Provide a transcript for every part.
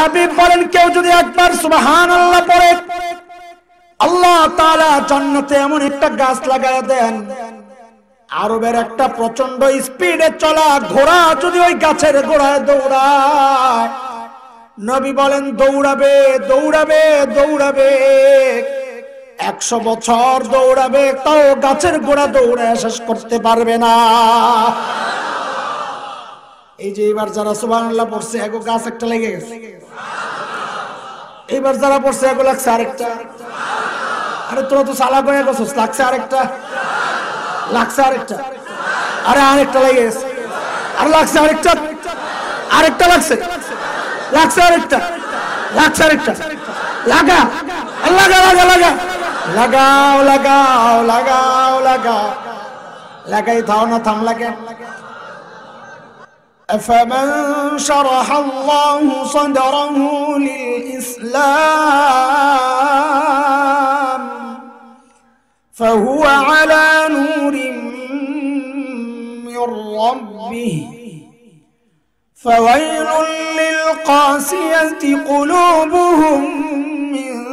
হাবিব বলেন কেউ যদি একবার সুবাহান আল্লাহ পড়ে আল্লাহ তালা জান্নাতে এমন একটা গাছ লাগায় দেন আরবের একটা প্রচন্ড স্পিডে চলা ঘোড়া যদি ওই গাছের ঘোড়ায় দৌড়ায় নবী বলেন দৌড়াবে দৌড়াবে দৌড়াবে একশো বছর দৌড়াবে তাও গাছের ঘোড়া দৌড়ায় শেষ করতে পারবে না এই যে এবার যারা সুবাহ পড়ছে এক গাছ একটা লেগে গেছে এবার যারা পড়ছে এক লাগছে আরেকটা আরে তোরা তো সালা করে গেছিস লাগছে আরেকটা লাগছে আরেকটা আরে আরেকটা লাগে গেছে আর লাগছে আরেকটা আরেকটা লাগছে লাগছে আরেকটা লাগছে আরেকটা লাগা লাগা লাগা লাগা লাগাও লাগাও লাগাও লাগা লাগাই থাও না থাম লাগে أفمن شرح الله صدره للإسلام فهو على نور من ربه فويل للقاسية قلوبهم من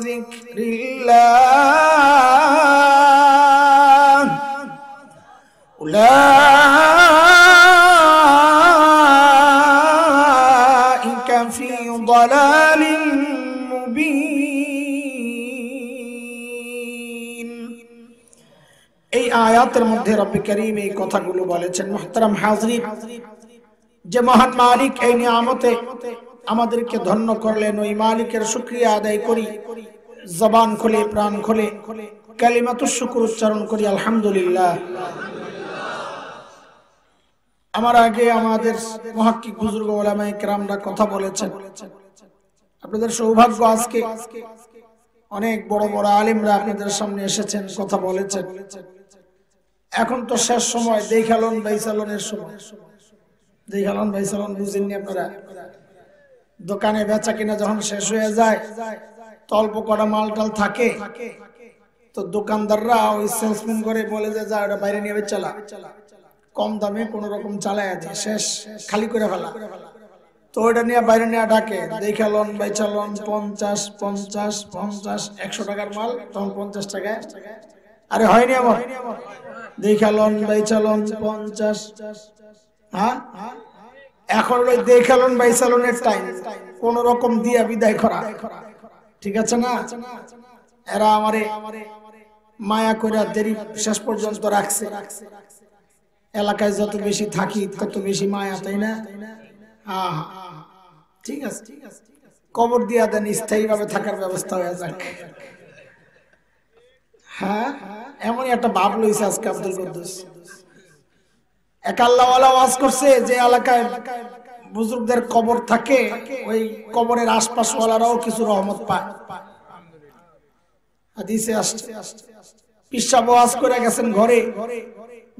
ذكر الله মধ্যে রব্বি করিম এই কথাগুলো বলেছেন মহতারাম হাজরি যে মহান মালিক এই নিয়ামতে আমাদেরকে ধন্য করলেন ওই মালিকের শুক্রিয়া আদায় করি জবান খুলে প্রাণ খোলে কালিমাত শুকুর উচ্চারণ করি আলহামদুলিল্লাহ আমার আগে আমাদের মহাকি বুজুর্গ ওলামাই কেরামরা কথা বলেছেন আপনাদের সৌভাগ্য আজকে অনেক বড় বড় আলিমরা আপনাদের সামনে এসেছেন কথা বলেছেন এখন তো শেষ সময় দেখালন বাইসালনের সময় দেখালন বুঝেন নি আপনারা দোকানে বেচা কিনা যখন শেষ হয়ে যায় তো অল্প কটা মালটাল থাকে তো দোকানদাররা ওই সেলসম্যান করে বলে যে যা ওটা বাইরে নিয়ে চালা কম দামে কোন রকম চালায় আছে শেষ খালি করে ফেলা তো ওটা নিয়ে বাইরে নিয়ে ডাকে দেখালন লন বেচা লন পঞ্চাশ পঞ্চাশ পঞ্চাশ একশো টাকার মাল তখন পঞ্চাশ টাকায় আরে হয়নি আমার দেখালন বাইচালন পঞ্চাশ হ্যাঁ এখন ওই দেখালন বাইচালনের টাইম কোন রকম দিয়া বিদায় করা ঠিক আছে না এরা আমারে মায়া করে দেরি শেষ পর্যন্ত রাখছে এলাকায় যত বেশি থাকি তত বেশি মায়া তাই না ঠিক আছে কবর দিয়া দেন স্থায়ীভাবে থাকার ব্যবস্থা হয়ে যাক হ্যাঁ একটা ভাব লইছে আজকে আব্দুল এক আল্লাহওয়ালা ওয়াজ করছে যে এলাকায় বুজুর্গদের কবর থাকে ওই কবরের আশপাশওয়ালারাও কিছু রহমত পায় ঘরে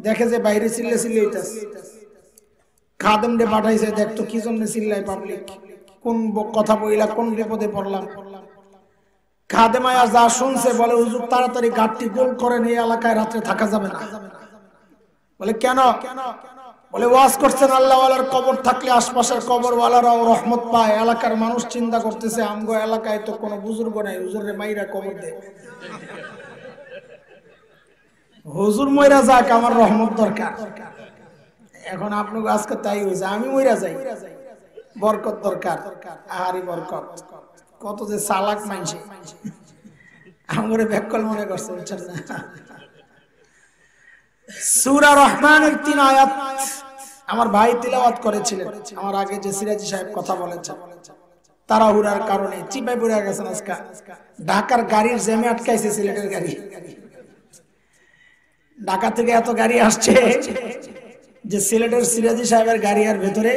দেখে যে বাইরে চিল্লে চিল্লে খাদম পাঠাইছে দেখতো কি জন্য চিল্লায় পাবলিক কোন কথা বইলা কোন বিপদে পড়লাম খাদেমায়া যা শুনছে বলে হুজুর তাড়াতাড়ি গোল করেন এই এলাকায় রাত্রে থাকা যাবে না বলে কেন বলে ওয়াজ করছেন আল্লাহওয়ালার কবর থাকলে আশপাশের কবরওয়ালারাও রহমত পায় এলাকার মানুষ চিন্তা করতেছে আমগো এলাকায় তো কোনো বুজুর্গ নাই হুজুরের মাইরা কবর দে হুজুর মইরা যাক আমার রহমত দরকার এখন আপনাকে আজকে তাই হয়েছে আমি মইরা যাই বরকত দরকার আহারি বরকত কত যে চালাক মানছে আমার ব্যাকল মনে করছে বুঝছেন না সুরা রহমানের তিন আয়াত আমার ভাই তিলাওয়াত করেছিলেন আমার আগে যে সিরাজি সাহেব কথা বলেছেন তারা তাড়াহুড়ার কারণে চিপাই পড়ে গেছেন আজকে ঢাকার গাড়ির জ্যামে আটকাইছে সিলেটের গাড়ি ঢাকা থেকে এত গাড়ি আসছে যে সিলেটের সিরাজি সাহেবের গাড়ি আর ভেতরে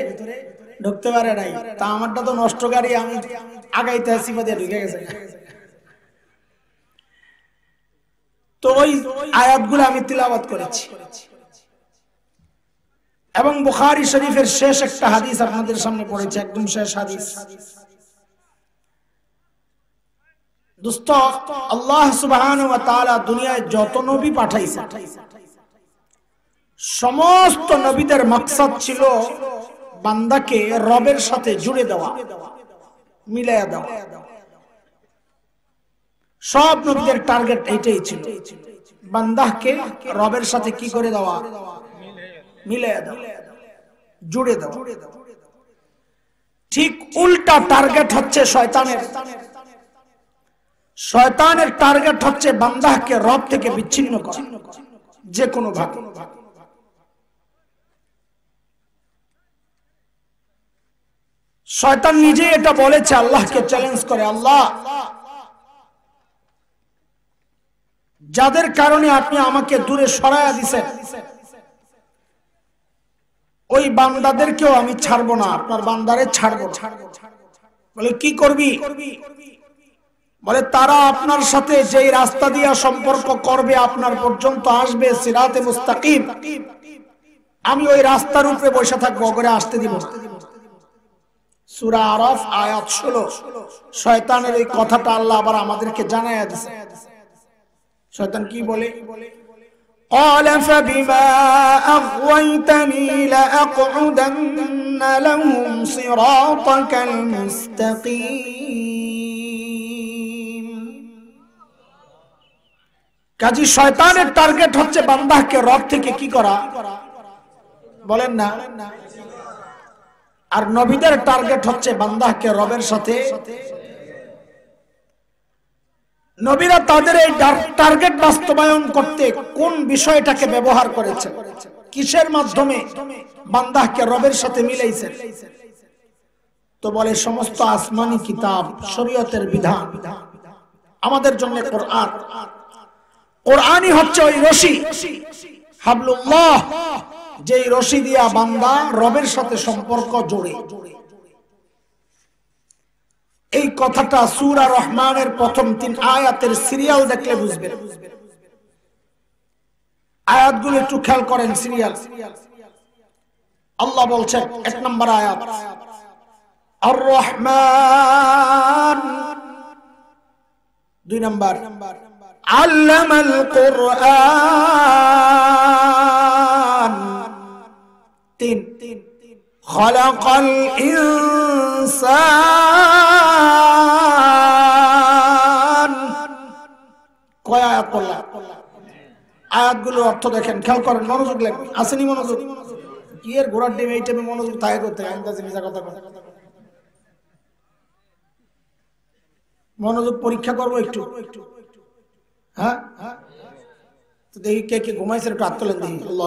ঢুকতে পারে নাই তা আমারটা তো নষ্ট গাড়ি আমি আগাইতে সিফা দিয়ে ঢুকে গেছে তো ওই আয়াতগুলো আমি তিলাবাত করেছি এবং বুখারি শরীফের শেষ একটা হাদিস আপনাদের সামনে পড়েছে একদম শেষ হাদিস দুস্থ আল্লাহ সুবাহান দুনিয়ায় যত নবী পাঠাইছে সমস্ত নবীদের মকসদ ছিল বান্দাকে রবের সাথে জুড়ে দেওয়া মিলাইয়া দাও সব নবীদের টার্গেট এটাই ছিল বান্দাহকে রবের সাথে কি করে দেওয়া মিলাইয়া দাও জুড়ে দাও ঠিক উল্টা টার্গেট হচ্ছে শয়তানের শয়তানের টার্গেট হচ্ছে বান্দাহকে রব থেকে বিচ্ছিন্ন করা যে কোনো ভাগ শয়তান নিজে এটা বলেছে আল্লাহকে চ্যালেঞ্জ করে আল্লাহ যাদের কারণে আপনি আমাকে দূরে সরাইয়া দিছেন ওই বান্দাদেরকেও আমি ছাড়ব না আপনার বান্দারে ছাড়ব বলে কি করবি বলে তারা আপনার সাথে যেই রাস্তা দিয়া সম্পর্ক করবে আপনার পর্যন্ত আসবে সিরাতে মুস্তাকিম আমি ওই রাস্তার উপরে বসে থাকবো করে আসতে দিব আসতে দিব সুরা আরফ আয়াত ষোলো শয়তানের এই কথাটা আল্লাহ আবার আমাদেরকে জানায় দিছে শয়তান কি বলে قال فبما أغويتني لأقعدن لهم صراطك المستقيم কাজী শয়তানের টার্গেট হচ্ছে বান্দাকে রব থেকে কি করা বলেন না আর নবীদের টার্গেট হচ্ছে বান্দাহকে রবের সাথে নবীরা তাদের এই টার্গেট বাস্তবায়ন করতে কোন বিষয়টাকে ব্যবহার করেছে কিসের মাধ্যমে বান্দাহকে রবের সাথে মিলাইছে তো বলে সমস্ত আসমানি কিতাব শরীয়তের বিধান আমাদের জন্য কোরআন কোরআনই হচ্ছে ওই রশি হাবলুল্লাহ যে রশি দিয়া বান্দা রবের সাথে সম্পর্ক জোড়ে এই কথাটা সুরা রহমানের প্রথম তিন আয়াতের সিরিয়াল দেখলে বুঝবে আয়াতগুলো একটু খেয়াল করেন সিরিয়াল আল্লাহ বলছে এক নম্বর আয়াত আর রহমান দুই নম্বর আল্লাহ কোরআন তিন তিন خلق الإنسان কয় আয়াত পড়লাম আয়াতগুলো অর্থ দেখেন খেয়াল করেন মনোযোগ লাগবে আসেনি মনোযোগ ইয়ের ঘোড়ার ডিম এই টাইমে মনোযোগ থাকে করতে আন্দাজে মিজা কথা মনোযোগ পরীক্ষা করবো একটু হ্যাঁ হ্যাঁ তো দেখি কে কে ঘুমাইছে একটু হাত তোলেন দেখি আল্লাহ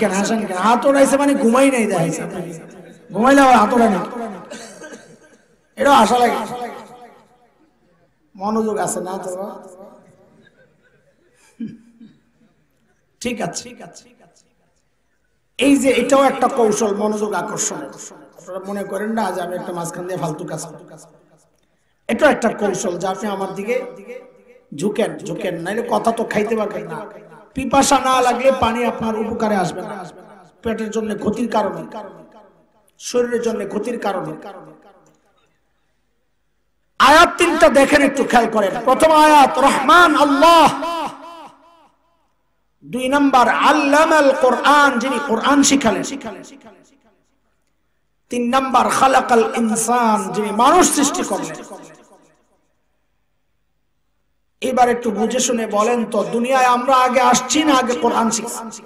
কেন হাসেন কেন হাত ওড়াইছে মানে ঘুমাই নাই দেখাইছে ঘুমাইলে আবার হাত ওড়াই না এটাও আশা লাগে মনোযোগ আছে না তো ঠিক আছে ঠিক আছে এই যে এটাও একটা কৌশল মনোযোগ আকর্ষণ আপনারা মনে করেন না যে আমি একটা মাঝখান দিয়ে ফালতু কাজ এটাও একটা কৌশল যা আপনি আমার দিকে ঝুঁকেন ঝুঁকেন নাইলে কথা তো খাইতে পারবেন না পিপাসা না লাগলে পানি আপনার উপকারে আসবে না পেটের জন্য ক্ষতির কারণে শরীরের জন্য ক্ষতির কারণে আয়াত তিনটা দেখেন একটু খেয়াল করেন প্রথম আয়াত রহমান আল্লাহ দুই নম্বর আল্লামাল কোরআন যিনি কোরআন শিখালেন তিন নম্বর খালাকাল ইনসান যিনি মানুষ সৃষ্টি করলেন এবার একটু বুঝে শুনে বলেন তো দুনিয়ায় আমরা আগে আসছি না আগে কোরআন শিখছি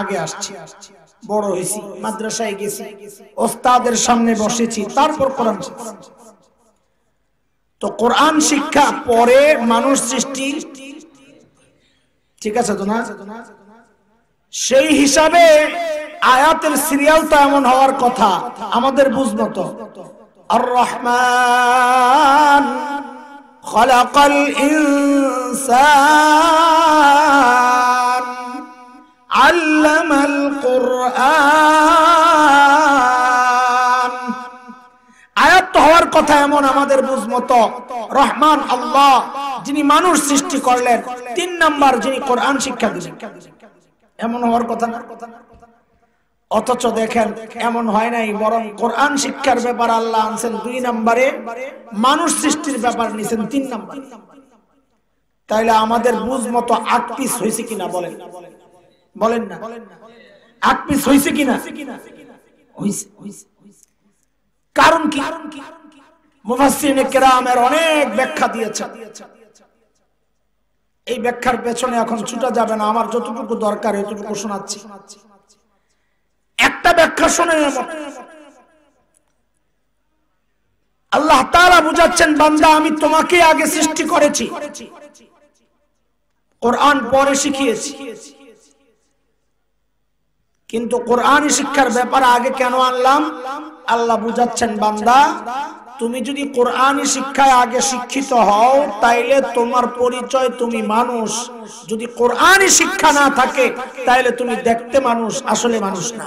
আগে আসছি বড় হয়েছি মাদ্রাসায় গেছি ওস্তাদের সামনে বসেছি তারপর কোরআন শিখছি তো কোরআন শিক্ষা পরে মানুষ সৃষ্টি ঠিক আছে তো না সেই হিসাবে আয়াতের সিরিয়ালটা এমন হওয়ার কথা আমাদের বুঝমতো আর রহমান خلق الإنسان হওয়ার কথা এমন আমাদের বুঝমত রহমান আল্লাহ যিনি মানুষ সৃষ্টি করলেন তিন নাম্বার যিনি কোরআন শিক্ষা দিলেন এমন হওয়ার কথা না অথচ দেখেন এমন হয় নাই বরং কোরআন শিক্ষার ব্যাপার আল্লাহ আনছেন দুই নাম্বারে মানুষ সৃষ্টির ব্যাপার নিছেন তিন নাম্বার তাইলে আমাদের বুঝ মতো আট পিস হয়েছে কিনা বলেন বলেন না আট পিস হয়েছে কিনা হয়েছে হয়েছে কারণ কি কেরামের অনেক ব্যাখ্যা এই ব্যাখ্যার পেছনে এখন ছুটা যাবে না আমার যতটুকু দরকার এতটুকু শোনাচ্ছি একটা ব্যাখ্যা শুনে আল্লাহ তাআলা বুঝাচ্ছেন বান্দা আমি তোমাকে আগে সৃষ্টি করেছি কোরআন পরে শিখিয়েছি কিন্তু কোরআনই শিক্ষার ব্যাপার আগে কেন আনলাম আল্লাহ বুঝাচ্ছেন বান্দা তুমি যদি কোরআনই শিক্ষায় আগে শিক্ষিত হও তাইলে তোমার পরিচয় তুমি মানুষ যদি কোরআনই শিক্ষা না থাকে তাইলে তুমি দেখতে মানুষ আসলে মানুষ না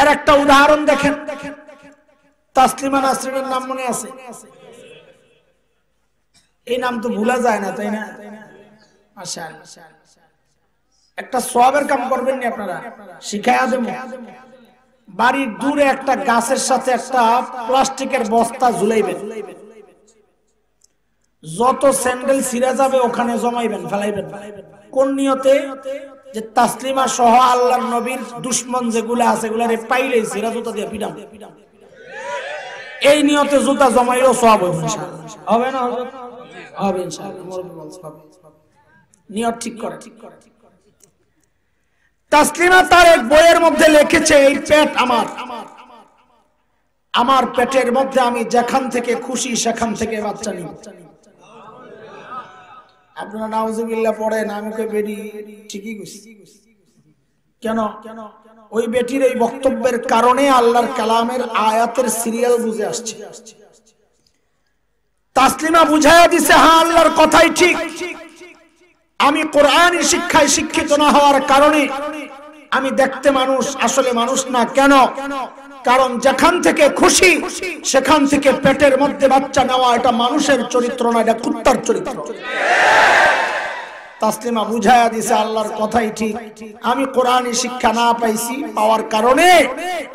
এর একটা উদাহরণ দেখেন তাসলিমা নাসরিনের নাম মনে আছে এই নাম তো ভুলা যায় না তাই না মাশাআল্লাহ একটা সোয়াবের কাম করবেন আপনারা শিখায়া দেবো বাড়ির দূরে একটা গাছের সাথে একটা প্লাস্টিকের বস্তা ঝুলাইবেন যত স্যান্ডেল ছিঁড়া যাবে ওখানে জমাইবেন ফেলাইবেন কোন নিয়তে যে তাসলিমা সহ আল্লাহ নবীর দুশ্মন যেগুলো আছে রে পাইলে ছিঁড়া জুতা দিয়ে পিডাম এই নিয়তে জুতা জমাইলেও সব হবে না হবে ইনশাআল্লাহ নিয়ত ঠিক করে ঠিক করে তাসলিমা তার এক বইয়ের মধ্যে লিখেছে এই পেট আমার আমার পেটের মধ্যে আমি যেখান থেকে খুশি সেখান থেকে বাচ্চা নি আপনারা নাউজুবিল্লাহ পড়েন আমি কই বেরি ঠিকই গেছি কেন ওই বেটির এই বক্তব্যের কারণে আল্লাহর কালামের আয়াতের সিরিয়াল বুঝে আসছে তাসলিমা বুঝাইয়া দিছে হ্যাঁ আল্লাহর কথাই ঠিক ঠিক আমি কোরআনই শিক্ষায় শিক্ষিত না হওয়ার কারণে আমি দেখতে মানুষ আসলে মানুষ না কেন কারণ যেখান থেকে খুশি সেখান থেকে পেটের মধ্যে বাচ্চা নেওয়া এটা মানুষের চরিত্র না এটা কুত্তার চরিত্র তাসলিমা বুঝায়া দিছে আল্লাহর কথাই ঠিক আমি কোরআনই শিক্ষা না পাইছি পাওয়ার কারণে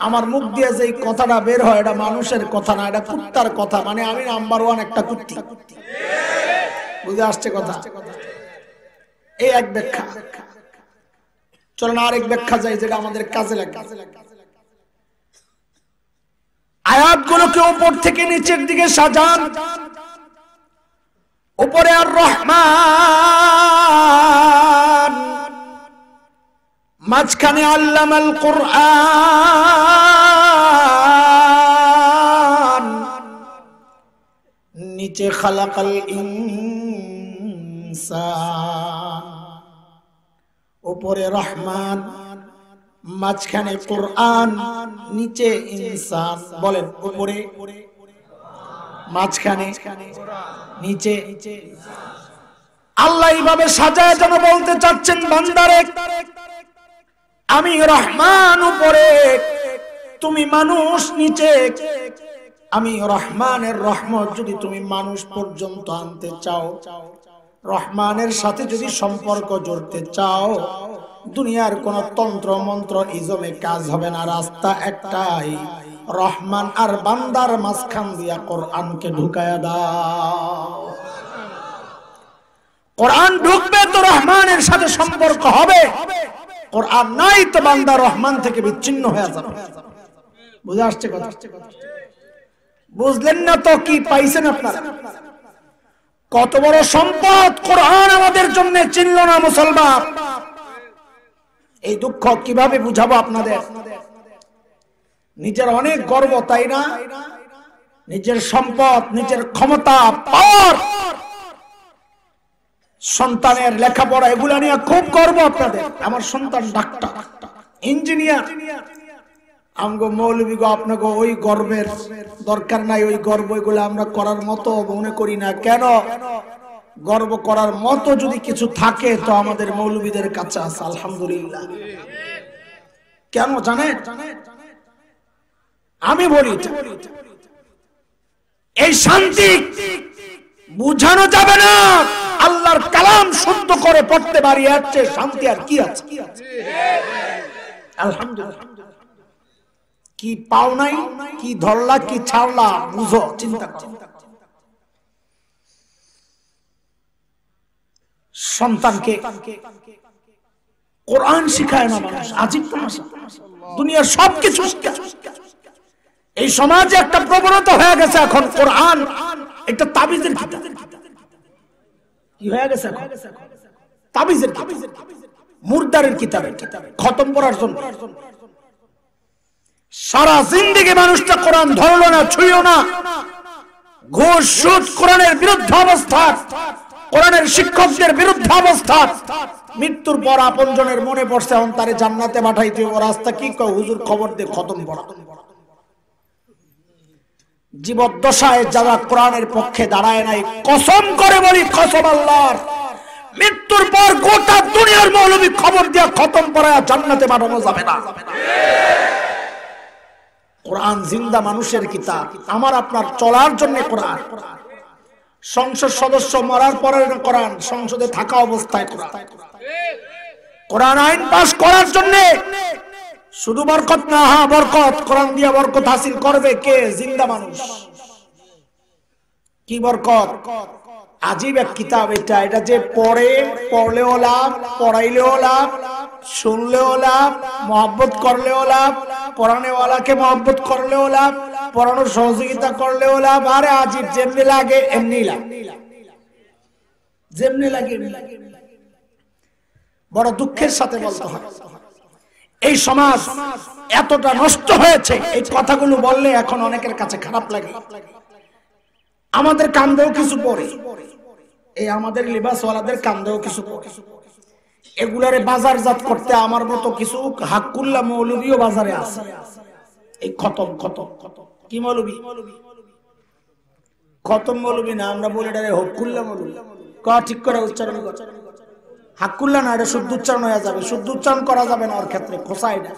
আমার মুখ দিয়ে যে কথাটা বের হয় এটা মানুষের কথা না এটা কুত্তার কথা মানে আমি নাম্বার ওয়ান একটা কুত্তি বুঝে আসছে কথা এই এক ব্যাখ্যা চলেন আরেক ব্যাখ্যা যাই যেটা আমাদের কাজে লাগে আয়াতগুলোকে উপর থেকে নিচের দিকে সাজান উপরে আর রহমান মাঝখানে আল কোরআন নিচে খালাকাল ইনসান উপরে রহমান মাঝখানে কোরআন নিচে ইনসান বলেন উপরে মাঝখানে নিচে আল্লাহ এইভাবে সাজায় যেন বলতে চাচ্ছেন বান্দারে আমি রহমান উপরে তুমি মানুষ নিচে আমি রহমানের রহমত যদি তুমি মানুষ পর্যন্ত আনতে চাও রহমানের সাথে যদি সম্পর্ক জড়তে চাও দুনিয়ার কোন তন্ত্র মন্ত্র ইজমে কাজ হবে না রাস্তা একটাই রহমান আর বান্দার মাঝখান দিয়া কোরআনকে ঢুকায় দাও কোরআন ঢুকবে তো রহমানের সাথে সম্পর্ক হবে কোরআন নাই তো বান্দা রহমান থেকে বিচ্ছিন্ন হয়ে যাবে বুঝে আসছে কথা বুঝলেন না তো কি পাইছেন আপনারা কত বড় সম্পদ কোরআন আমাদের জন্য চিনল না মুসলমান এই দুঃখ কিভাবে বুঝাবো আপনাদের নিজের অনেক গর্ব তাই না নিজের সম্পদ নিজের ক্ষমতা পাওয়ার সন্তানের লেখাপড়া এগুলা নিয়ে খুব গর্ব আপনাদের আমার সন্তান ডাক্তার ইঞ্জিনিয়ার আমগো আপনাকে ওই গর্বের দরকার নাই ওই গর্ব আমরা করার মতো মনে করি না কেন গর্ব করার মতো যদি কিছু থাকে তো আমাদের মৌলবীদের কাছে আছে আলহামদুলিল্লাহ কেন আমি বলি এই শান্তি বুঝানো যাবে না আল্লাহর কালাম শুদ্ধ করে পড়তে পারি আর শান্তি আর কি আছে আলহামদুলিল্লাহ কি পাও নাই কি ধরলা কি ছাড়লা বুঝো চিন্তা সন্তানকে কোরআন শিখায় না মানুষ আজিব দুনিয়ার সব কিছু এই সমাজে একটা প্রবণতা হয়ে গেছে এখন কোরআন একটা তাবিজের কি হয়ে গেছে তাবিজের কি মুর্দারের কিতাবের কিতাব খতম করার জন্য সারা জিন্দিগি মানুষটা কোরআন ধরলো না ছুঁয় না ঘুষ কোরআনের বিরুদ্ধে অবস্থা কোরআনের শিক্ষকদের বিরুদ্ধে অবস্থা মৃত্যুর পর আপনজনের মনে পড়ছে এখন তারে জান্নাতে পাঠাই তুই রাস্তা কি হুজুর খবর দিয়ে খতম জীবদ্দশায় যারা কোরআনের পক্ষে দাঁড়ায় নাই কসম করে বলি কসম আল্লাহর মৃত্যুর পর গোটা দুনিয়ার মৌলবী খবর দিয়ে খতম পড়া জান্নাতে পাঠানো যাবে না কোরআন জিন্দা মানুষের কিতাব আমার আপনার চলার জন্য কোরআন সংসদ সদস্য মরার পরে কোরআন সংসদে থাকা অবস্থায় কোরআন কোরআন আইন পাশ করার জন্য শুধু বরকত না হা হ্যাঁ, বরকত কোরআন দিয়ে বরকত হাসিল করবে কে জিন্দা মানুষ কি বরকত আজীব এক কিতাব এটা এটা যে পড়ে পড়লেও লাভ পড়াইলেও লাভ শুনলেও লাভ মহব্বত করলেও লাভ পড়ানো পড়ানেওয়ালাকে মহব্বত করলে ওলাভ পড়ানোর সহযোগিতা করলে ওলাভ আরে আজ যেমনি লাগে এমনি লাগে যেমনি লাগে বড় দুঃখের সাথে বলতে হয় এই সমাজ এতটা নষ্ট হয়েছে এই কথাগুলো বললে এখন অনেকের কাছে খারাপ লাগে আমাদের কান্দেও কিছু পরে এই আমাদের লিবাস ওয়ালাদের কান্দেও কিছু পরে এগুলারে বাজারজাত করতে আমার মতো কিছু হাকুল্লা মৌলবীও বাজারে আছে এই খতম খতম খতম কি মৌলবী খতম মৌলবী না আমরা বলি এটা হকুল্লা মৌলবী ক ঠিক করে উচ্চারণ হাকুল্লা না এটা শুদ্ধ উচ্চারণ হয়ে যাবে শুদ্ধ উচ্চারণ করা যাবে না ওর ক্ষেত্রে খোসা এটা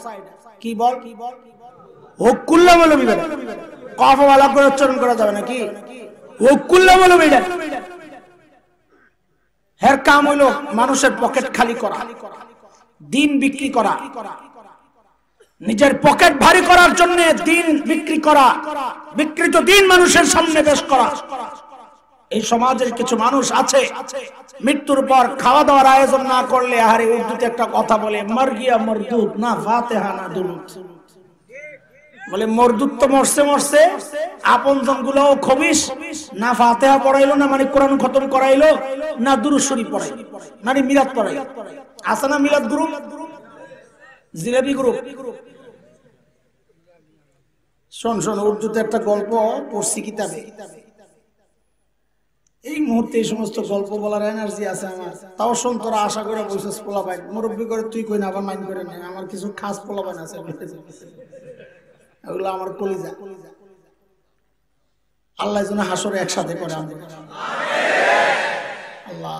কি বল কি বল হকুল্লা মৌলবী কফ ভালো করে উচ্চারণ করা যাবে নাকি হকুল্লা মৌলবী এটা হের কাম হইল মানুষের পকেট খালি করা দিন বিক্রি করা নিজের পকেট ভারী করার জন্য দিন বিক্রি করা বিকৃত দিন মানুষের সামনে বেশ করা এই সমাজের কিছু মানুষ আছে মৃত্যুর পর খাওয়া দাওয়ার আয়োজন না করলে আহারে উর্দুতে একটা কথা বলে মর গিয়া না ফাতেহা হানা দুলুত বলে মরদুত্ব মরছে মরছে আপন জনগুলাও খবিস না ফাতেহা পড়াইলো না মানে কোরআন খতম করাইলো না দুরুশ্বরী পড়াইলো মানে মিলাদ পড়াইলো আছে না মিলাদ গ্রুপ জিলাপি গ্রুপ শোন শোন উর্দুতে একটা গল্প পড়ছি কিতাবে এই মুহূর্তে এই সমস্ত গল্প বলার এনার্জি আছে আমার তাও শোন তোরা আশা করে বলছিস পাই মুরব্বী করে তুই কই না আবার মাইন করে নাই আমার কিছু খাস পোলাপাইন আছে ওগুলো আমার কলিজা আল্লাহ যেন হাসরে একসাথে করে আমাদের আল্লাহ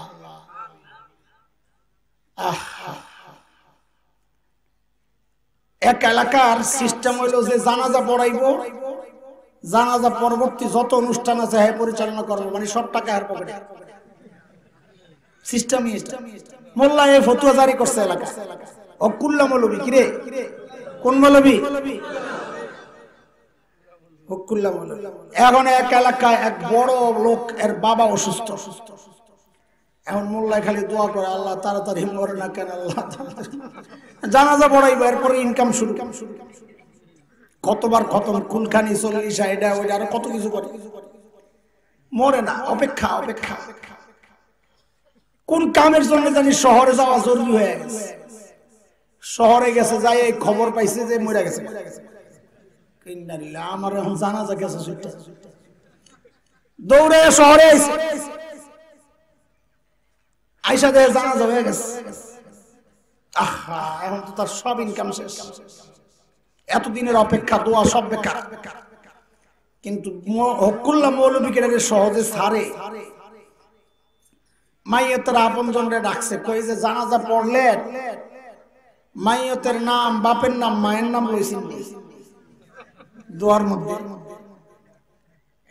এক এলাকার সিস্টেম হইল যে জানাজা পড়াইব জানাজা পরবর্তী যত অনুষ্ঠান আছে হ্যাঁ পরিচালনা করবো মানে সব টাকা হার পকেটে সিস্টেম মোল্লা এ ফতুয়া জারি করছে এলাকা অকুল্লা মৌলবী কিরে কোন মৌলবী এখন এক এলাকায় এক বড় লোক এর বাবা অসুস্থ অসুস্থ এখন মোল্লাই খালি দোয়া করে আল্লাহ তাড়াতাড়ি মরে না কেন আল্লাহ জানাজা পড়াইবো এরপরে ইনকাম শুরু কাম শুরু কতবার খতম কুলখানি চল্লিশ এটা ওইটা আরো কত কিছু করে মরে না অপেক্ষা অপেক্ষা কোন কামের জন্য জানি শহরে যাওয়া জরুরি হয়ে গেছে শহরে গেছে যাই খবর পাইছে যে মরে গেছে মরে গেছে আমার এখন দৌড়ে শহরে আইসা দেয় জানাজা হয়ে গেছে আহা এখন তো তার সব ইনকাম শেষ এতদিনের অপেক্ষা দোয়া সব বেকার কিন্তু হকুল্লা সহজে সারে মাইয়তের আপন জনরে ডাকছে কই যে জানাজা পড়লে মাইয়তের নাম বাপের নাম মায়ের নাম লইছেন দোয়ার মধ্যে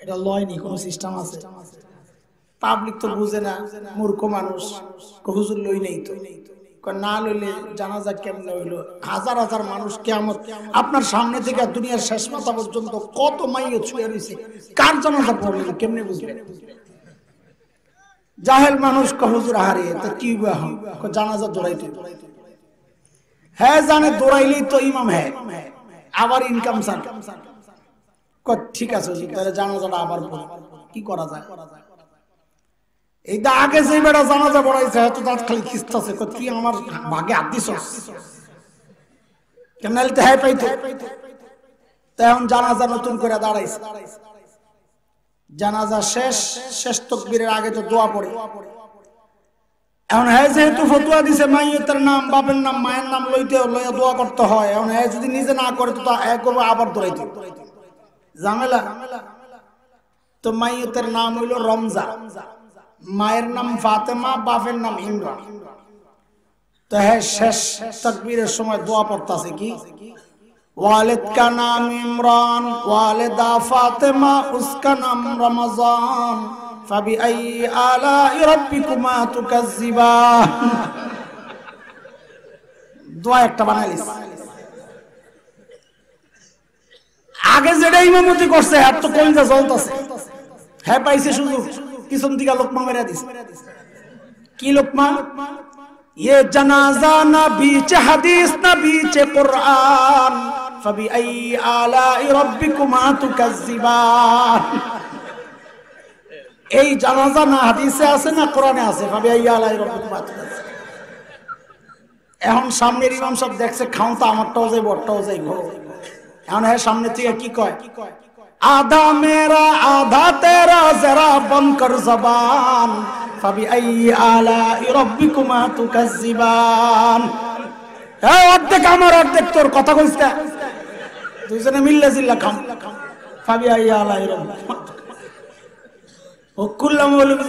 এটা লয়নি সিস্টেম আছে পাবলিক তো বুঝে না মূর্খ মানুষ লই নেই তো না লইলে জানাজা কেমন হইলো হাজার হাজার মানুষ কেমন আপনার সামনে থেকে দুনিয়ার শেষ মাথা পর্যন্ত কত মাইয়ে ছুঁয়ে রয়েছে কার জানাজা পড়ল কেমনে বুঝবেন জাহেল মানুষ কহুজুর হারিয়ে তো কি জানাজা দৌড়াইতে হ্যাঁ জানে দৌড়াইলেই তো ইমাম হ্যাঁ আবার ইনকাম সার ঠিক আছে তাহলে জানাজাটা আবার পড়ি কি করা যায় এই দা আগে যে বেড়া জানাজা পড়াইছে হয়তো তার খালি খিস্তাছে তুই আমার ভাগে হাত দিস কেন হ্যাঁ পাইতো তা এখন জানাজা নতুন করে দাঁড়াইছে জানাজা শেষ শেষ তকবীরের আগে তো দোয়া পড়ে এখন হ্যাঁ যেহেতু ফতুয়া দিছে মাইয়ের নাম বাপের নাম মায়ের নাম লইতে লইয়া দোয়া করতে হয় এখন হ্যাঁ যদি নিজে না করে তো আবার দৌড়াইতে জামেলা তো মাইতের নাম হইল রমজা মায়ের নাম ফাতেমা বাপের নাম ইমরান তো হ্যাঁ শেষ তকবীরের সময় দোয়া পড়তাছে কি والد کا نام عمران والدہ একটা বানাইলিস আগে যেটা ইমামতি করছে হ্যাঁ তো কলিজা জ্বলতেছে হ্যাঁ পাইছে শুধু পিছন দিকে লোকমা মেরা দিছে কি লোকমা ইয়ে এই জানাজা না হাদিসে আছে না কোরআনে আছে ভাবে আলাই এখন সামনের ইমাম সব দেখছে খাও তো আমারটাও যাই বড়টাও যাই ঘর এখন হ্যাঁ সামনে থেকে কি কয় আধা মেরা আধা তেরা জেরা বন কর জবান ফাবি আই আলা রব্বিকুমা এ অর্ধেক আমার অর্ধেক তোর কথা দুইজনে জিল্লা খাম ফাবি আই আলা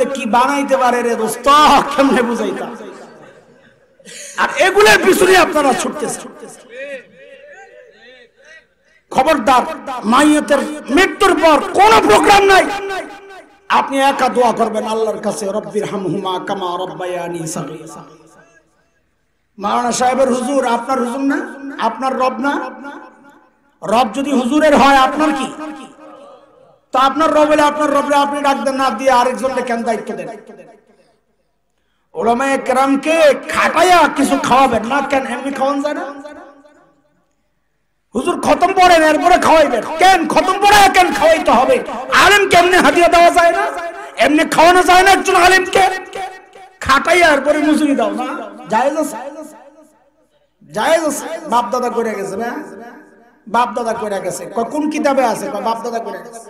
যে কি বানাইতে পারে রে দোস্ত কেমনে বুঝাইতা আর এগুলোর পিছনে আপনারা ছুটতে ছুটতে খবরদার মাইয়াতের মৃত্যুর পর কোনো প্রোগ্রাম নাই আপনি একা দোয়া করবেন আল্লাহর কাছে রব্বির হামহুমা কামা রব্বায়ানি সাগীরা মাওলানা সাহেবের হুজুর আপনার হুজুর না আপনার রব না রব যদি হুজুরের হয় আপনার কি তো আপনার রব হলে আপনার রবরে আপনি ডাকবেন না দিয়ে আরেকজনকে কেন দায়িত্ব দেন ওলামায়ে কেরামকে খাটাইয়া কিছু খাওয়াবেন না কেন এমনি খাওয়ান যায় না হুজুর খতম পড়েন এরপরে খাওয়াইবেন কেন খতম পড়ে কেন খাওয়াইতে হবে আলেম কেমনে হাতিয়া দেওয়া যায় না এমনি খাওয়ানো যায় না একজন আলেমকে খাটাই এরপরে মজুরি দাও না জায়েজ আছে জায়েজ আছে বাপ দাদা করে গেছে না বাপ দাদা করে গেছে কোন কিতাবে আছে বাপ দাদা করে গেছে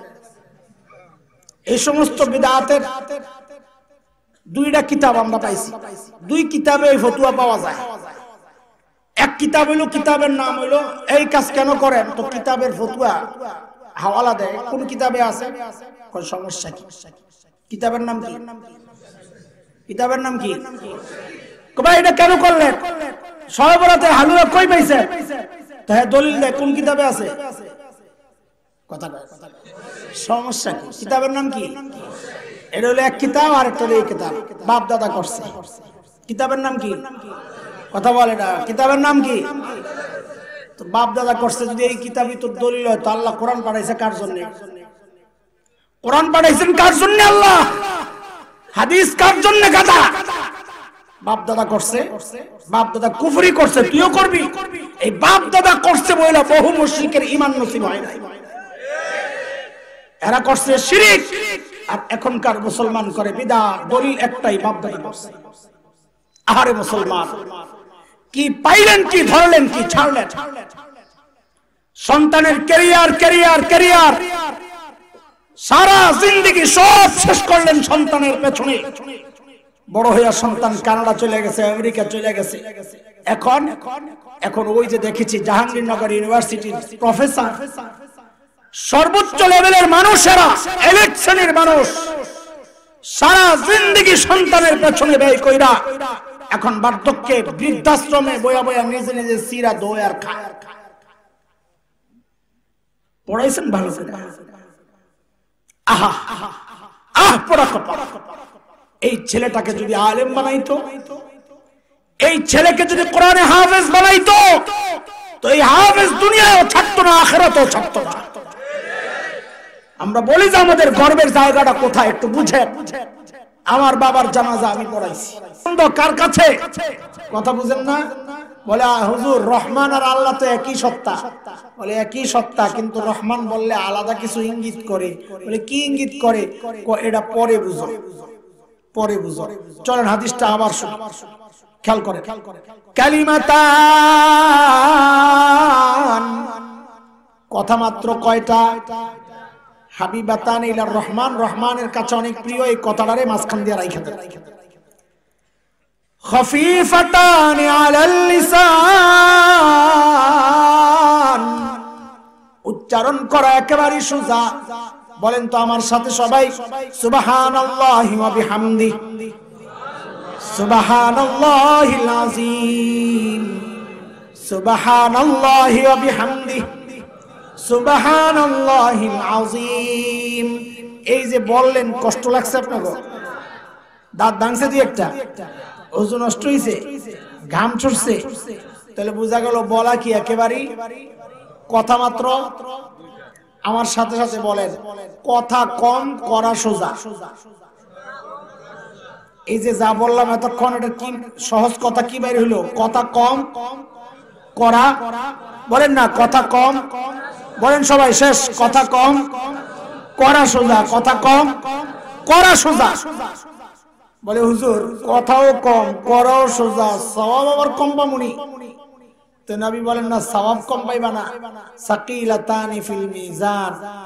এই সমস্ত বিদাতের দুইটা কিতাব আমরা পাইছি দুই কিতাবে এই ফতুয়া পাওয়া যায় এক কিতাব হইলো কিতাবের নাম হইলো এই কাজ কেন করেন তো কিতাবের ফতুয়া হাওয়ালা দেয় কোন কিতাবে আছে কোন সমস্যা কি কিতাবের নাম কি কিতাবের নাম কি ভাই এটা কেন করলে সহবরাতে হালুয়া কই পাইছে তো হ্যাঁ দলিল দেয় কোন কিতাবে আছে কথা সমস্যা কি কিতাবের নাম কি এটা হলো এক কিতাব আর একটা এই কিতাব বাপ দাদা করছে কিতাবের নাম কি কথা বলে না কিতাবের নাম কি তো বাপ দাদা করছে যদি এই কিতাবই তোর দলিল হয় তো আল্লাহ কোরআন পাঠাইছে কার জন্য কোরআন পাঠাইছেন কার জন্য আল্লাহ হাদিস কার জন্য কাদা বাপ দাদা করছে বাপ দাদা কুফরি করছে তুইও করবি এই বাপ দাদা করছে বইলা বহু মুশরিকের ঈমান নসিব হয় এরা করছে শিরিক আর এখনকার মুসলমান করে বিদা দলিল একটাই বাপ দাদা করছে আহারে মুসলমান কি পাইলেন কি ধরলেন কি ছাড়লেন সন্তানের ক্যারিয়ার ক্যারিয়ার ক্যারিয়ার সারা জিন্দগি সব শেষ করলেন সন্তানের পেছনে বড় হইয়া সন্তান কানাডা চলে গেছে আমেরিকা চলে গেছে এখন এখন ওই যে দেখেছি জাহাঙ্গীরনগর ইউনিভার্সিটির প্রফেসর সর্বোচ্চ লেভেলের মানুষেরা ইলেকশনের মানুষ সারা জিন্দগি সন্তানের পেছনে ব্যয় কইরা এখন বার্ধক্যে বৃদ্ধাশ্রমে বয়া বয়া নিজে নিজে সিরা দোয় আর খায় পড়াইছেন ভালো আহ পড়া এই ছেলেটাকে যদি আলেম বানাইতো এই ছেলেকে যদি কোরআনে হাফেজ বানাইতো তো এই হাফেজ দুনিয়াও ছাড়ত না আখেরাতও ছাড়ত না আমরা বলি যে আমাদের গর্বের জায়গাটা কোথায় একটু বুঝে বুঝে আমার বাবার জামাজা আমি পড়াইছি কার কাছে কথা বুঝেন না বলে হুজুর রহমান আর আল্লাহ তো একই সত্তা বলে একই সত্তা কিন্তু রহমান বললে আলাদা কিছু ইঙ্গিত করে বলে কি ইঙ্গিত করে এটা পরে বুঝো পরে বুঝো চলেন হাদিসটা আবার খেয়াল করে কালিমাতান কথা মাত্র কয়টা হাবিবাতান ইলার রহমান রহমানের কাছে অনেক প্রিয় এই কথাটারে মাঝখান দিয়ে রাইখা দেন خفيفتان على اللسان উচ্চারণ করা একেবারে সোজা বলেন তো আমার সাথে সবাই সুবহানাল্লাহি ওয়া বিহামদি সুবহানাল্লাহিল আযীম সুবহানাল্লাহি ওয়া বিহামদিহি সুবাহানাল্লাহিল আযীম এই যে বললেন কষ্ট লাগছে আপনাকে দাঁত দাংছে দুই একটা ওজন নষ্ট হইছে ঘাম ছুটছে তাহলে বোঝা গেল বলা কি একেবারেই কথা মাত্র আমার সাথে সাথে বলেন কথা কম করা সোজা এই যে যা বললাম এতক্ষণ এটা কি সহজ কথা কি বাইরে হলো কথা কম করা বলেন না কথা কম বলেন সবাই শেষ কথা কম করা সোজা কথা কম করা সোজা বলে হুজুর কথাও কম করাও সোজা সবাব আবার কম পামুনি তো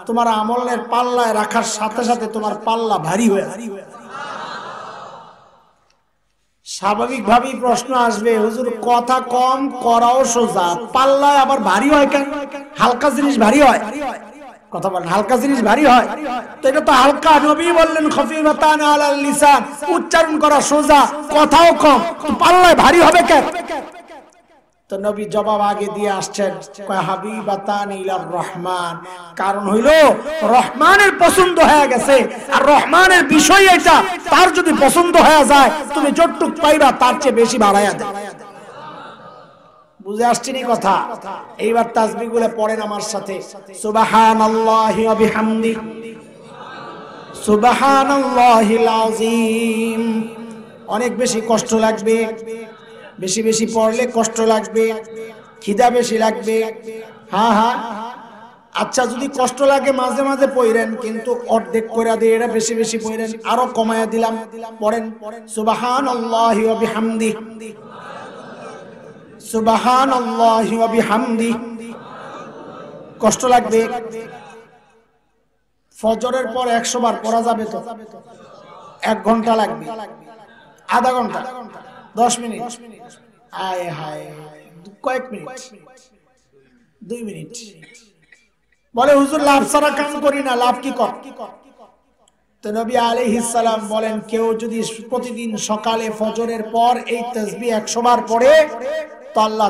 তোমার আমলের পাল্লায় রাখার সাথে সাথে তোমার পাল্লা ভারী হয়ে স্বাভাবিকভাবেই প্রশ্ন আসবে হুজুর কথা কম করাও সোজা পাল্লায় আবার ভারী হয় কেন হালকা জিনিস ভারী হয় কথা বলেন হালকা জিনিস ভারী হয় তো এটা তো হালকা নবী বললেন খফিমাতান আলাল লিসান উচ্চারণ করা সোজা কথাও কম পাল্লায় ভারী হবে কেন তো নবী জবাব আগে দিয়ে আসছেন রহমান কারণ হইল রহমানের পছন্দ হয়ে গেছে আর রহমানের বিষয় এটা তার যদি পছন্দ হয়ে যায় তুমি যতটুক পাইবা তার চেয়ে বেশি বাড়াইয়া দেয় বুঝে আসছেনি কথা এইবার তাজবি গুলো পড়েন আমার সাথে অনেক বেশি কষ্ট লাগবে বেশি বেশি পড়লে কষ্ট লাগবে খিদা বেশি লাগবে হ্যাঁ হ্যাঁ আচ্ছা যদি কষ্ট লাগে মাঝে মাঝে পড়েন কিন্তু অর্ধেক কইরা দিয়ে এরা বেশি বেশি পড়েন আরো কমায়া দিলাম পড়েন সুবহানাল্লাহি ওয়া বিহামদি সুবহানাল্লাহি ওয়া বিহামদি কষ্ট লাগবে ফজরের পর 100 বার পড়া যাবে তো এক ঘন্টা লাগবে আধা ঘন্টা দশ মিনিট আয় হায় কয়েক মিনিট দুই মিনিট বলে হুজুর লাভ কাম করি না লাভ কি কর বলেন কেউ যদি প্রতিদিন সকালে ফজরের পর এই তাসবিহ 100 বার পড়ে তো আল্লাহ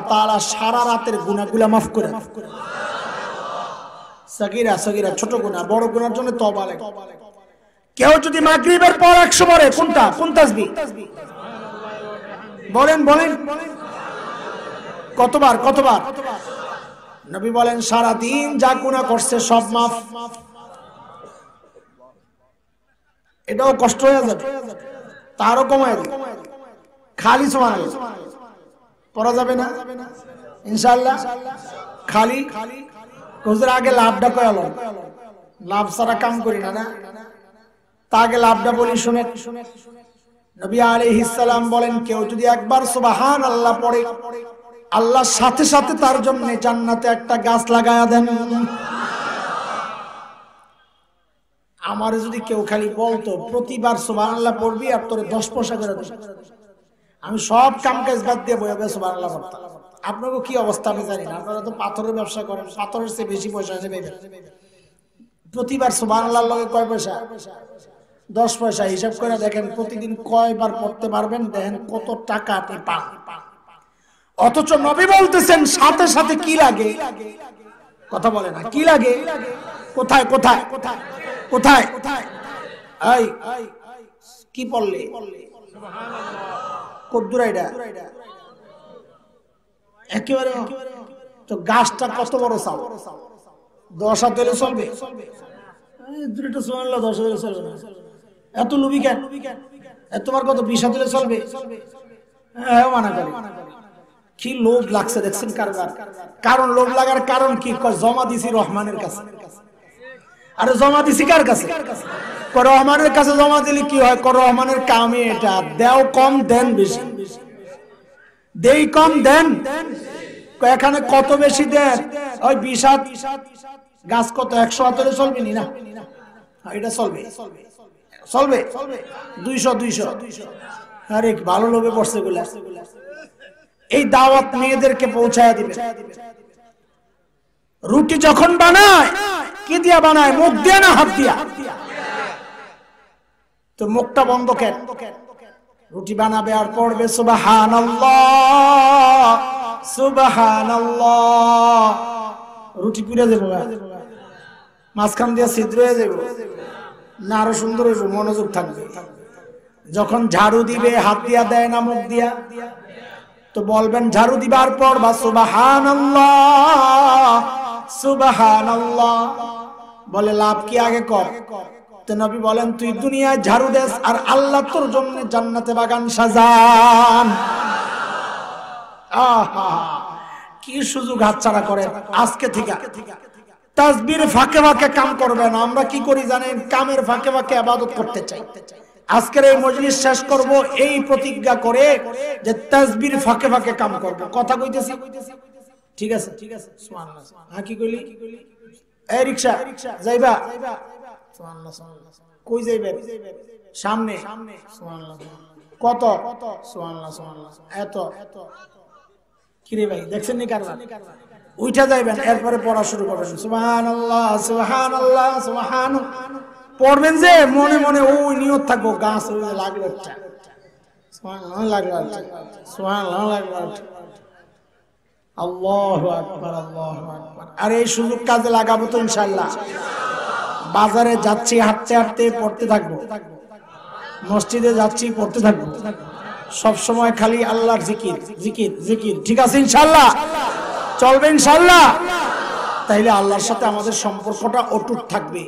সারা রাতের করে সগিরা সগিরা ছোট গুনা বড় গুনার জন্য কেউ যদি মাগরীবের পর একশো পড়ে কোনটা কোন তাসবিহ বলেন বলেন কতবার কতবার নবী বলেন সারা দিন যা গুণা করছে সব মাফ এটাও কষ্ট হয়ে যাবে তারও কমায় যাবে খালি সময় পড়া যাবে না ইনশাল্লাহ খালি হুজুর আগে লাভটা কয়াল লাভ সারা কাম করি না না তা আগে লাভটা বলি শুনে শুনে নবী ইসালাম বলেন কেউ যদি একবার সোবাহান আল্লাহ পড়ে আল্লাহ সাথে সাথে তার জন্য জান্নাতে একটা গাছ লাগায়া দেন আমার যদি কেউ খালি বলতো প্রতিবার সুবাহ আল্লাহ পড়বি আর তোর দশ পয়সা করে আমি সব কাম কাজ বাদ দিয়ে আল্লাহ পড়তাম কি অবস্থা আমি জানি না আপনারা তো পাথরের ব্যবসা করেন পাথরের চেয়ে বেশি পয়সা আছে প্রতিবার আল্লাহর লগে কয় পয়সা দশ পয়সা হিসাব করে দেখেন প্রতিদিন কয়বার পড়তে পারবেন দেখেন কত টাকা আপনি পান অথচ নবী বলতেছেন সাথে সাথে কি লাগে কথা বলে না কি লাগে কোথায় কোথায় কোথায় কোথায় কোথায় কি পড়লে কদ্দুরা একেবারে তো গাছটা কত বড় চাও দশ হাতে চলবে দুটো দশ হাতে চলবে এত লুবি কেন তোমার কত বিশা দিলে চলবে হ্যাঁ, কি লোভ লাগছে দেখছেন কারবার কারণ লোভ লাগার কারণ কি জমা দিছি রহমানের কাছে আরে জমা দিছি কার কাছে রহমানের কাছে জমা দিলে কি হয় রহমানের কামে এটা দেও কম দেন বেশি দেই কম দেন এখানে কত বেশি দেন ওই বিষাদ গাছ কত একশো হাতে চলবে না হ্যাঁ, এটা চলবে চলবে চলবে দুইশো দুইশো আরে ভালো লোভে পড়ছে গুলা এই দাওয়াত মেয়েদেরকে পৌঁছায় দিবে রুটি যখন বানায় কি দিয়া বানায় মুখ দিয়া না হাত দিয়া তো মুখটা বন্ধ কেন রুটি বানাবে আর পড়বে সুবাহান সুবাহান রুটি পুড়ে দেবো মাঝখান দিয়ে সিদ্ধ হয়ে যাবো না আরো সুন্দর মনোযোগ থাকবে যখন ঝাড়ু দিবে হাত দিয়া দেয় না মুখ দিয়া তো বলবেন ঝাড়ু দিবার পর বা সুবাহান বলে লাভ কি আগে কর নবী বলেন তুই দুনিয়ায় ঝাড়ু দেস আর আল্লাহ তোর জন্য জান্নাতে বাগান সাজান কি সুযোগ হাতছাড়া করে আজকে থেকে তাজবির ফাঁকে ফাঁকে কাম করবে না আমরা কি করি জানেন কামের ফাঁকে ফাঁকে আবাদত করতে চাই আজকের এই মজলিস শেষ করব এই প্রতিজ্ঞা করে যে তাজবির ফাঁকে ফাঁকে কাম করব কথা কইতেছি ঠিক আছে ঠিক আছে সুবহানাল্লাহ হ্যাঁ কি কইলি এই রিকশা যাইবা সুবহানাল্লাহ কই যাইবে সামনে সুবহানাল্লাহ কত সুবহানাল্লাহ সুবহানাল্লাহ এত কি রে ভাই দেখছেন নি কারবার উঠে যাইবেন এরপরে পড়া শুরু করবেন সুবাহান আল্লাহ আল্লাহ পড়বেন যে মনে মনে ওই নিয়ত থাকবো গাছ লাগলো আল্লাহ আকবার আকবার আর এই সুযোগ কাজে লাগাবো তো ইনশাল্লাহ বাজারে যাচ্ছি হাঁটতে হাঁটতে পড়তে থাকবো মসজিদে যাচ্ছি পড়তে থাকবো সব সময় খালি আল্লাহর জিকির জিকির জিকির ঠিক আছে ইনশাল্লাহ চলবে ইনশাল্লাহ তাইলে আল্লাহর সাথে আমাদের সম্পর্কটা অটুট থাকবে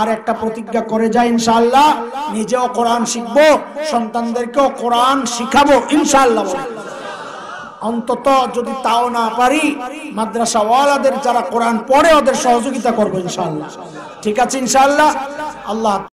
আর একটা প্রতিজ্ঞা করে যায় ইনশাল্লাহ নিজেও কোরআন শিখব সন্তানদেরকেও কোরআন শিখাবো ইনশাল্লাহ অন্তত যদি তাও না পারি মাদ্রাসাওয়ালাদের যারা কোরআন পড়ে ওদের সহযোগিতা করবো ইনশাল্লাহ ঠিক আছে ইনশাল্লাহ আল্লাহ